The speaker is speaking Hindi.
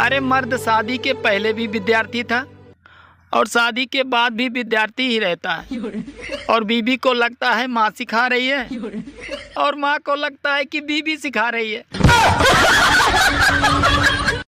अरे मर्द शादी के पहले भी विद्यार्थी था और शादी के बाद भी विद्यार्थी ही रहता है और बीबी को लगता है माँ सिखा रही है और माँ को लगता है कि बीबी सिखा रही है